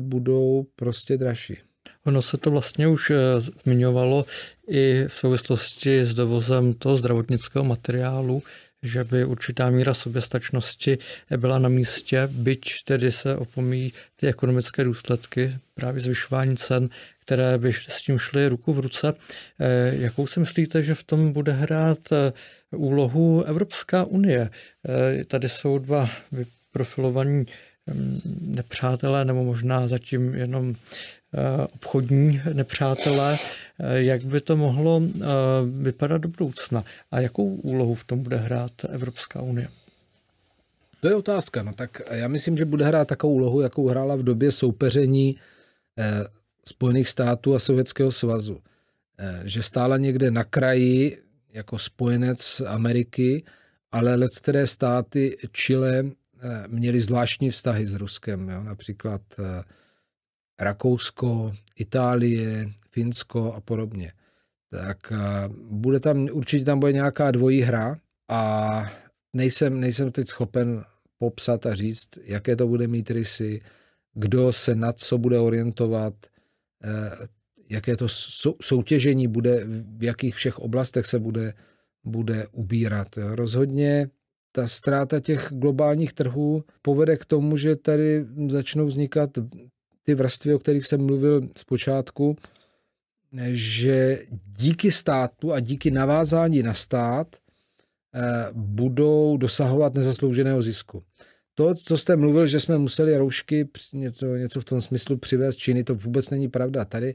budou prostě dražší. Ono se to vlastně už eh, zmiňovalo i v souvislosti s dovozem toho zdravotnického materiálu, že by určitá míra soběstačnosti byla na místě, byť tedy se opomíjí ty ekonomické důsledky, právě zvyšování cen, které by s tím šly ruku v ruce. Eh, jakou si myslíte, že v tom bude hrát eh, úlohu Evropská unie? Eh, tady jsou dva vyprofilovaní nepřátelé nebo možná zatím jenom eh, obchodní nepřátelé, eh, jak by to mohlo eh, vypadat do budoucna a jakou úlohu v tom bude hrát Evropská unie? To je otázka. No tak já myslím, že bude hrát takovou úlohu, jakou hrála v době soupeření Spojených států a Sovětského svazu. Že stála někde na kraji jako spojenec Ameriky, ale let které státy Chile, Eh, měli zvláštní vztahy s Ruskem. Jo? Například eh, Rakousko, Itálie, Finsko a podobně. Tak eh, bude tam, určitě tam bude nějaká dvojí hra a nejsem, nejsem teď schopen popsat a říct, jaké to bude mít rysy, kdo se na co bude orientovat, jaké to soutěžení bude, v jakých všech oblastech se bude, bude ubírat. Rozhodně ta ztráta těch globálních trhů povede k tomu, že tady začnou vznikat ty vrstvy, o kterých jsem mluvil zpočátku, že díky státu a díky navázání na stát eh, budou dosahovat nezaslouženého zisku. To, co jste mluvil, že jsme museli roušky, něco, něco v tom smyslu přivést Číny, to vůbec není pravda. Tady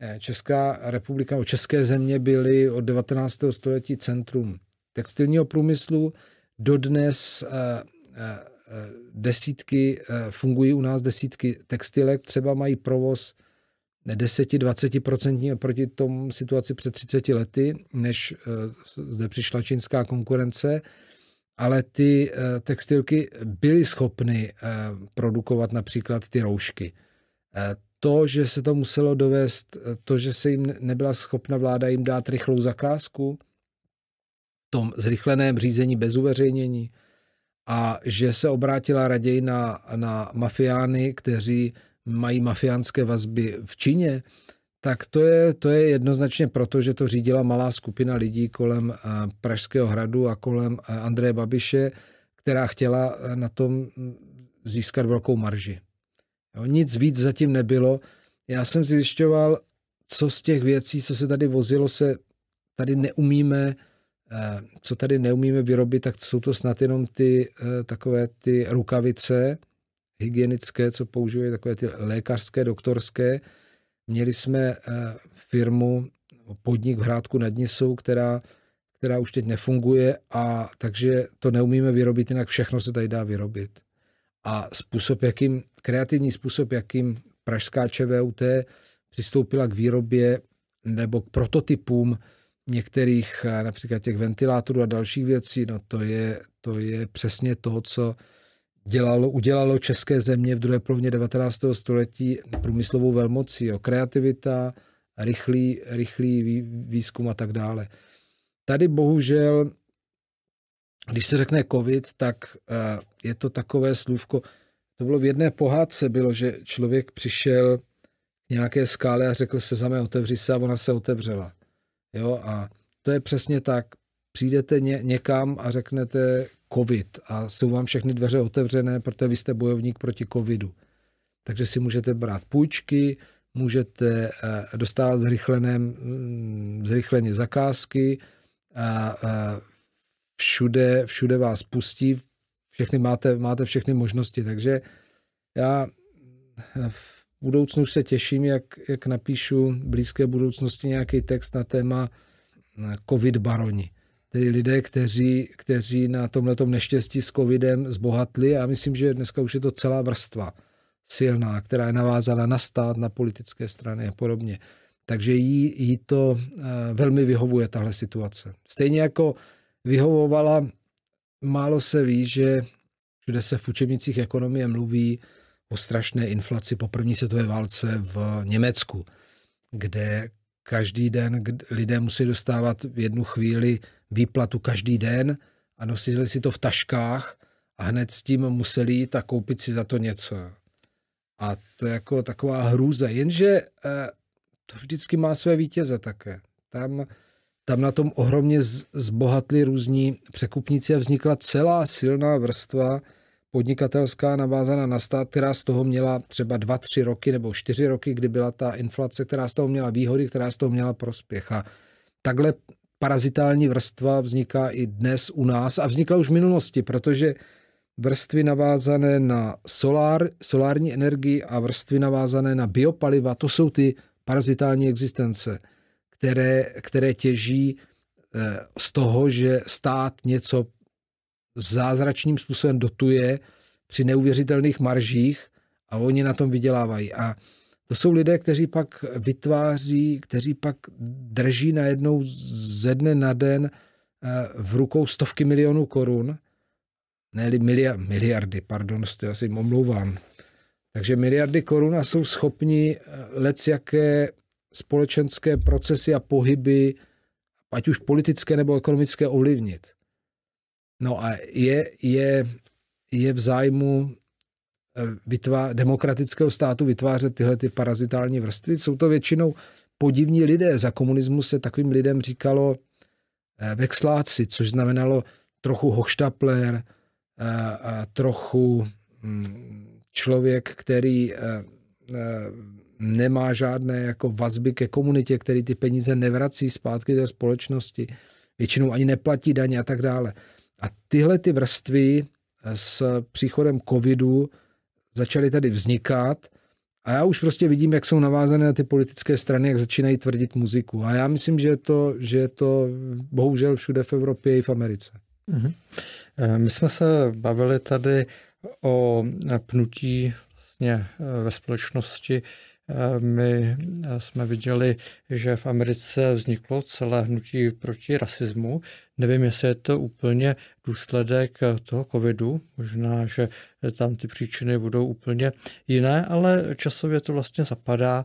eh, Česká republika, o české země byly od 19. století centrum textilního průmyslu, Dodnes eh, eh, eh, desítky, fungují u nás desítky textilek, třeba mají provoz 10-20% oproti tomu situaci před 30 lety, než zde přišla čínská konkurence, ale ty textilky byly schopny produkovat například ty roušky. To, že se to muselo dovést, to, že se jim nebyla schopna vláda jim dát rychlou zakázku, tom zrychleném řízení bez uveřejnění a že se obrátila raději na, na mafiány, kteří mají mafiánské vazby v Číně, tak to je, to je jednoznačně proto, že to řídila malá skupina lidí kolem eh, Pražského hradu a kolem eh, Andreje Babiše, která chtěla eh, na tom získat velkou marži. Jo, nic víc zatím nebylo. Já jsem zjišťoval, co z těch věcí, co se tady vozilo, se tady neumíme Eh, co tady neumíme vyrobit, tak jsou to snad jenom ty eh, takové ty rukavice hygienické, co používají takové ty lékařské, doktorské. Měli jsme eh, firmu, podnik v Hrádku nad Nisou, která, která už teď nefunguje a takže to neumíme vyrobit, jinak všechno se tady dá vyrobit. A způsob, jakým, kreativní způsob, jakým pražská ČVUT přistoupila k výrobě nebo k prototypům některých eh, například těch ventilátorů a dalších věcí, no to je, to je přesně to, co dělalo, udělalo české země v druhé polovině 19. století průmyslovou velmocí. Jo. Kreativita, rychlý, rychlý výzkum a tak dále. Tady bohužel, když se řekne covid, tak eh, je to takové slůvko, to bylo v jedné pohádce, bylo, že člověk přišel k nějaké skále a řekl se sezame, otevři se a ona se otevřela. Jo, a to je přesně tak. Přijdete ně, někam a řeknete COVID a jsou vám všechny dveře otevřené, protože vy jste bojovník proti COVIDu. Takže si můžete brát půjčky, můžete eh, dostávat zrychlené, mm, zrychleně zakázky, a, eh, všude, všude vás pustí, všechny máte, máte všechny možnosti, takže já eh, budoucnu se těším, jak, jak napíšu v blízké budoucnosti nějaký text na téma covid baroni. Tedy lidé, kteří, kteří na tomhle neštěstí s covidem zbohatli a myslím, že dneska už je to celá vrstva silná, která je navázána na stát, na politické strany a podobně. Takže jí, jí to eh, velmi vyhovuje, tahle situace. Stejně jako vyhovovala, málo se ví, že všude se v učebnicích ekonomie mluví, po strašné inflaci po první světové válce v Německu, kde každý den lidé musí dostávat v jednu chvíli výplatu každý den a nosili si to v taškách a hned s tím museli jít a koupit si za to něco. A to je jako taková hrůza, jenže eh, to vždycky má své vítěze také. Tam, tam na tom ohromně zbohatli různí překupníci a vznikla celá silná vrstva podnikatelská navázaná na stát, která z toho měla třeba 2-3 roky nebo 4 roky, kdy byla ta inflace, která z toho měla výhody, která z toho měla prospěch. A takhle parazitální vrstva vzniká i dnes u nás a vznikla už v minulosti, protože vrstvy navázané na solár, solární energii a vrstvy navázané na biopaliva, to jsou ty parazitální existence, které, které těží eh, z toho, že stát něco zázračným způsobem dotuje při neuvěřitelných maržích a oni na tom vydělávají. A to jsou lidé, kteří pak vytváří, kteří pak drží najednou ze dne na den eh, v rukou stovky milionů korun, ne miliardy, pardon, já si jim omlouvám. Takže miliardy korun a jsou schopni eh, lec jaké společenské procesy a pohyby, ať už politické nebo ekonomické, ovlivnit. No a je, je, je v zájmu eh, vytvá, demokratického státu vytvářet tyhle ty parazitální vrstvy. Jsou to většinou podivní lidé. Za komunismu se takovým lidem říkalo eh, vexláci, což znamenalo trochu hochštapler, eh, trochu hm, člověk, který nemá žádné jako vazby ke komunitě, který ty peníze nevrací zpátky té společnosti, většinou ani neplatí daně a tak dále. A tyhle ty vrstvy eh, s příchodem covidu začaly tady vznikat a já už prostě vidím, jak jsou navázané na ty politické strany, jak začínají tvrdit muziku. A já myslím, že je to, že je to bohužel všude v Evropě i v Americe. Mm-hmm. My jsme se bavili tady o pnutí vlastně eh, ve společnosti my eh, jsme viděli, že v Americe vzniklo celé hnutí proti rasismu. Nevím, jestli je to úplně důsledek eh, toho covidu. Možná, že eh, tam ty příčiny budou úplně jiné, ale časově to vlastně zapadá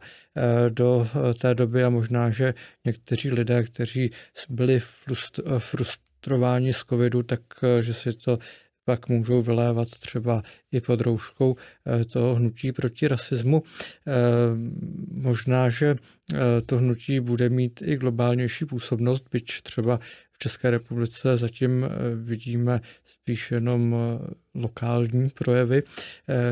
do té doby a možná, že někteří lidé, kteří byli frustrováni z covidu, takže si to pak můžou vylévat třeba i pod rouškou eh, to hnutí proti rasismu. Eh, možná, že eh, to hnutí bude mít i globálnější působnost, byť třeba v České republice zatím vidíme spíš jenom lokální projevy.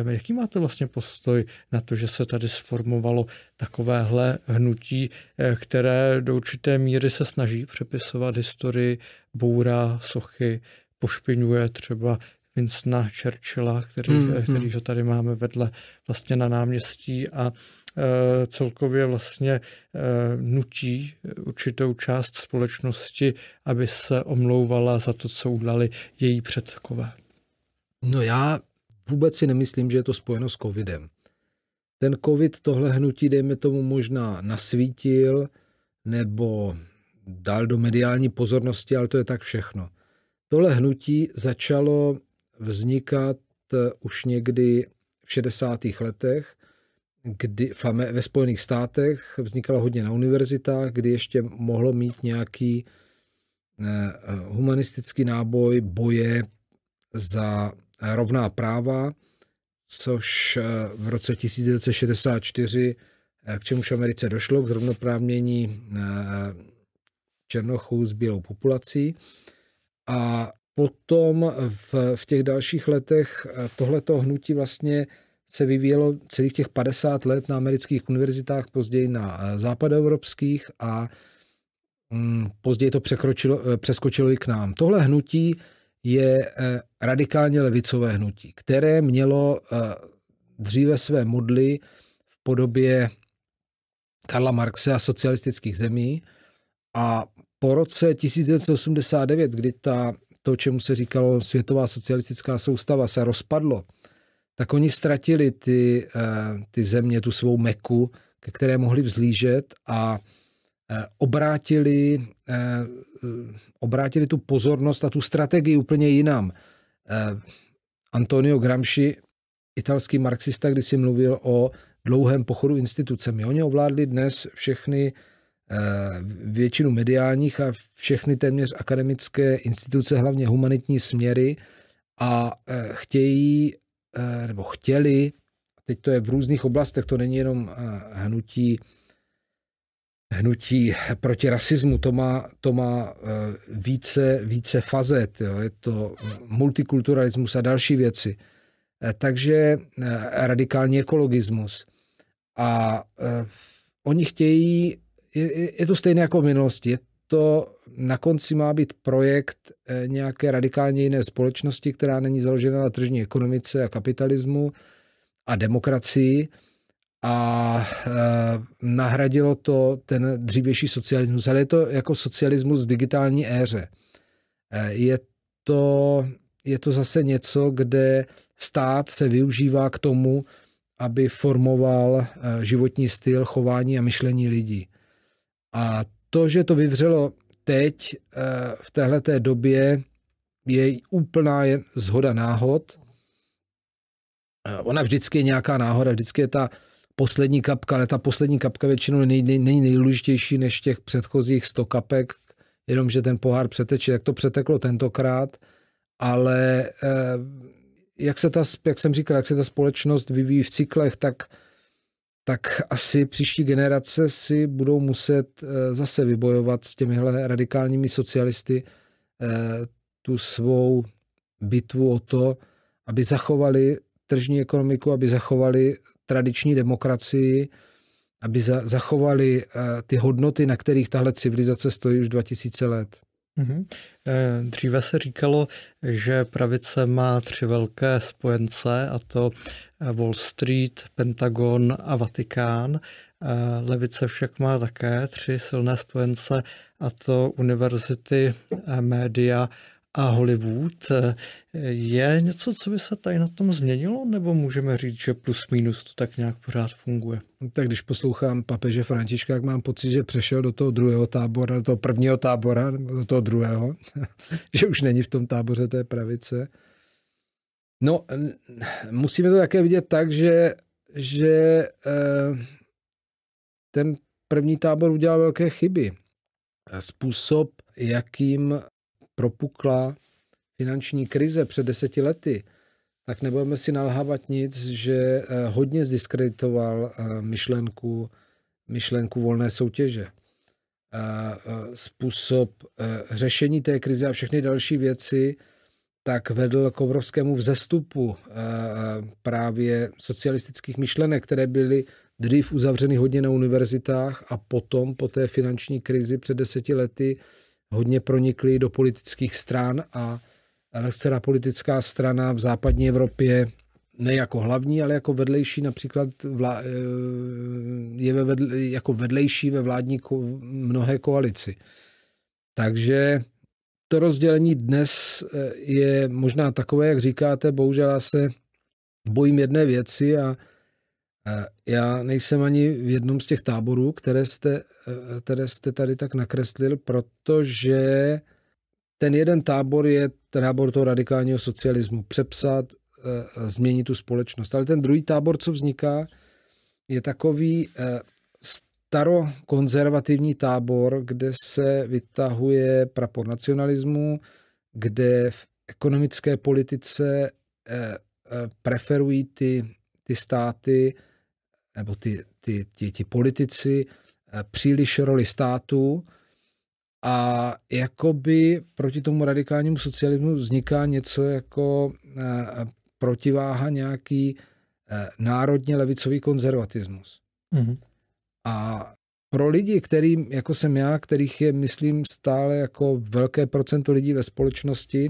Jaký máte vlastně postoj na to, že se tady sformovalo takovéhle hnutí, které do určité míry se snaží přepisovat historii, bůra, sochy, pošpinuje třeba Vincenta Churchilla, který, mm mm. který hmm. ho tady máme vedle vlastně na náměstí a e, celkově vlastně e, nutí určitou část společnosti, aby se omlouvala za to, co udělali její předkové. No já vůbec si nemyslím, že je to spojeno s covidem. Ten covid tohle hnutí, dejme tomu, možná nasvítil nebo dal do mediální pozornosti, ale to je tak všechno. Tohle hnutí začalo vznikat eh, už někdy v 60. letech, kdy ve Spojených státech vznikalo hodně na univerzitách, kdy ještě mohlo mít nějaký eh, eh, humanistický náboj boje za rovná práva, což v roce 1964 k čemuž v Americe došlo, k zrovnoprávnění černochů s bílou populací. A potom v, v těch dalších letech eh, tohleto hnutí vlastně se vyvíjelo celých těch 50 let na amerických univerzitách, později na eh, západoevropských a mm, později to překročilo, eh, přeskočilo i k nám. Tohle hnutí je radikálně levicové hnutí, které mělo dříve své modly v podobě Karla Marxe a socialistických zemí a po roce 1989, kdy ta, to, čemu se říkalo světová socialistická soustava, se rozpadlo, tak oni ztratili ty, eh, ty země, tu svou meku, ke které mohli vzlížet a eh, obrátili, eh, obrátili tu pozornost a tu strategii úplně jinam. Antonio Gramsci, italský marxista, když si mluvil o dlouhém pochodu institucemi. Oni ovládli dnes všechny Eh, většinu mediálních a všechny téměř akademické instituce, hlavně humanitní směry a eh, chtějí, eh, nebo chtěli, teď to je v různých oblastech, to není jenom hnutí, hnutí proti rasismu, to má, to má více, více fazet, jo. je to multikulturalismus a další věci. Takže radikální ekologismus. A oni chtějí je, je to stejné jako v minulosti. Je to na konci má být projekt eh, nějaké radikálně jiné společnosti, která není založena na tržní ekonomice a kapitalismu a demokracii a e, nahradilo to ten dřívější socialismus. Ale je to jako socialismus v digitální éře. E, je, to, je to zase něco, kde stát se využívá k tomu, aby formoval životní styl, chování a myšlení lidí. A to, že to vyvřelo teď, eh, v téhle době, je úplná zhoda náhod. Eh, ona vždycky je nějaká náhoda, vždycky je ta poslední kapka, ale ta poslední kapka většinou není nejdůležitější než těch předchozích 100 kapek, jenomže ten pohár přeteče, jak to přeteklo tentokrát, ale eh, jak, se ta, jak jsem říkal, jak se ta společnost vyvíjí v cyklech, tak tak asi příští generace si budou muset eh, zase vybojovat s těmihle radikálními socialisty eh, tu svou bitvu o to, aby zachovali tržní ekonomiku, aby zachovali tradiční demokracii, aby zachovali eh, ty hodnoty, na kterých tahle civilizace stojí už 2000 let. Mhm. Eh, dříve se říkalo, že pravice má tři velké spojence, a to eh, Wall Street, Pentagon a Vatikán. Eh, levice však má také tři silné spojence, a to univerzity, média a Hollywood. Eh, je něco, co by se tady na tom změnilo, nebo můžeme říct, že plus minus to tak nějak pořád funguje? Tak když poslouchám papeže Františka, jak mám pocit, že přešel do toho druhého tábora, do toho prvního tábora, nebo do toho druhého, (laughs) že už není v tom táboře té pravice. No, musíme to také vidět tak, že, že eh, ten první tábor udělal velké chyby. Způsob, jakým propukla finanční krize před deseti lety, tak nebudeme si nalhávat nic, že eh, hodně zdiskreditoval eh, myšlenku, myšlenku volné soutěže. Eh, způsob řešení té krize a všechny další věci tak vedl k obrovskému vzestupu právě socialistických myšlenek, které byly dřív uzavřeny hodně na univerzitách a potom po té finanční krizi před deseti lety hodně pronikli do politických stran a která politická strana v západní Evropě ne jako hlavní, ale jako vedlejší například vla, eh, je ve vedle, jako vedlejší ve vládní ko, mnohé koalici. Takže to rozdělení dnes eh, je možná takové, jak říkáte, bohužel já se bojím jedné věci a já nejsem ani v jednom z těch táborů, které jste, eh, které jste tady tak nakreslil, protože ten jeden tábor je tábor toho radikálního socialismu. Přepsat, eh, změnit tu společnost. Ale ten druhý tábor, co vzniká, je takový eh, starokonzervativní tábor, kde se vytahuje prapor nacionalismu, kde v ekonomické politice preferují ty, ty státy, nebo ty, ty, ty, ty politici eh, příliš roli státu a jakoby proti tomu radikálnímu socialismu vzniká něco jako eh, protiváha nějaký eh, národně levicový konzervatismus. Mm-hmm. A pro lidi, kterým, jako jsem já, kterých je, myslím, stále jako velké procento lidí ve společnosti,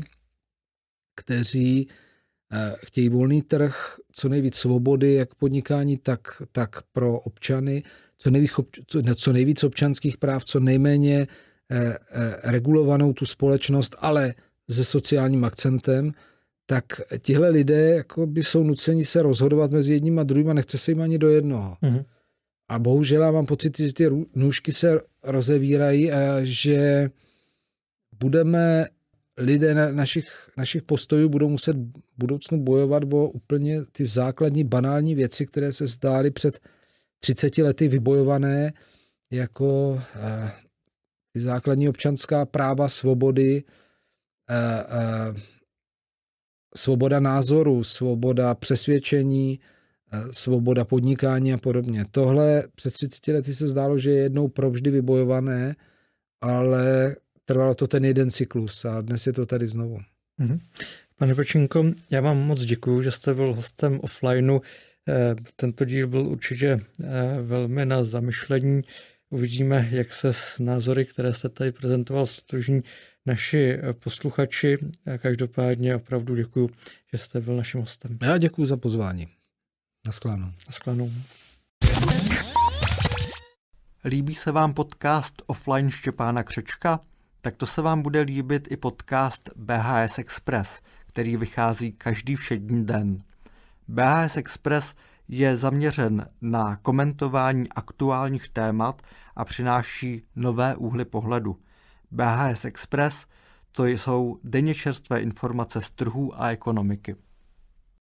kteří Eh, chtějí volný trh, co nejvíc svobody, jak podnikání, tak, tak pro občany, co nejvíc, co nejvíc občanských práv, co nejméně eh, eh, regulovanou tu společnost, ale se sociálním akcentem, tak tihle lidé jako by jsou nuceni se rozhodovat mezi jedním a druhým a nechce se jim ani do jednoho. Mm-hmm. A bohužel já mám pocit, že ty nůžky se rozevírají a že budeme lidé na našich, našich postojů budou muset v budoucnu bojovat o úplně ty základní banální věci, které se zdály před 30 lety vybojované, jako eh, ty základní občanská práva, svobody, eh, eh, svoboda názoru, svoboda přesvědčení, eh, svoboda podnikání a podobně. Tohle před 30 lety se zdálo, že je jednou provždy vybojované, ale trvalo to ten jeden cyklus a dnes je to tady znovu. Mhm. Pane Počinko, já vám moc děkuji, že jste byl hostem offlineu. Eh, tento díl byl určitě eh, velmi na zamyšlení. Uvidíme, jak se s názory, které jste tady prezentoval, stružní naši eh, posluchači. Každopádně opravdu děkuji, že jste byl naším hostem. Já děkuji za pozvání. Na sklánu. Líbí se vám podcast offline Štěpána Křečka? tak to se vám bude líbit i podcast BHS Express, který vychází každý všední den. BHS Express je zaměřen na komentování aktuálních témat a přináší nové úhly pohledu. BHS Express to jsou denně čerstvé informace z trhů a ekonomiky.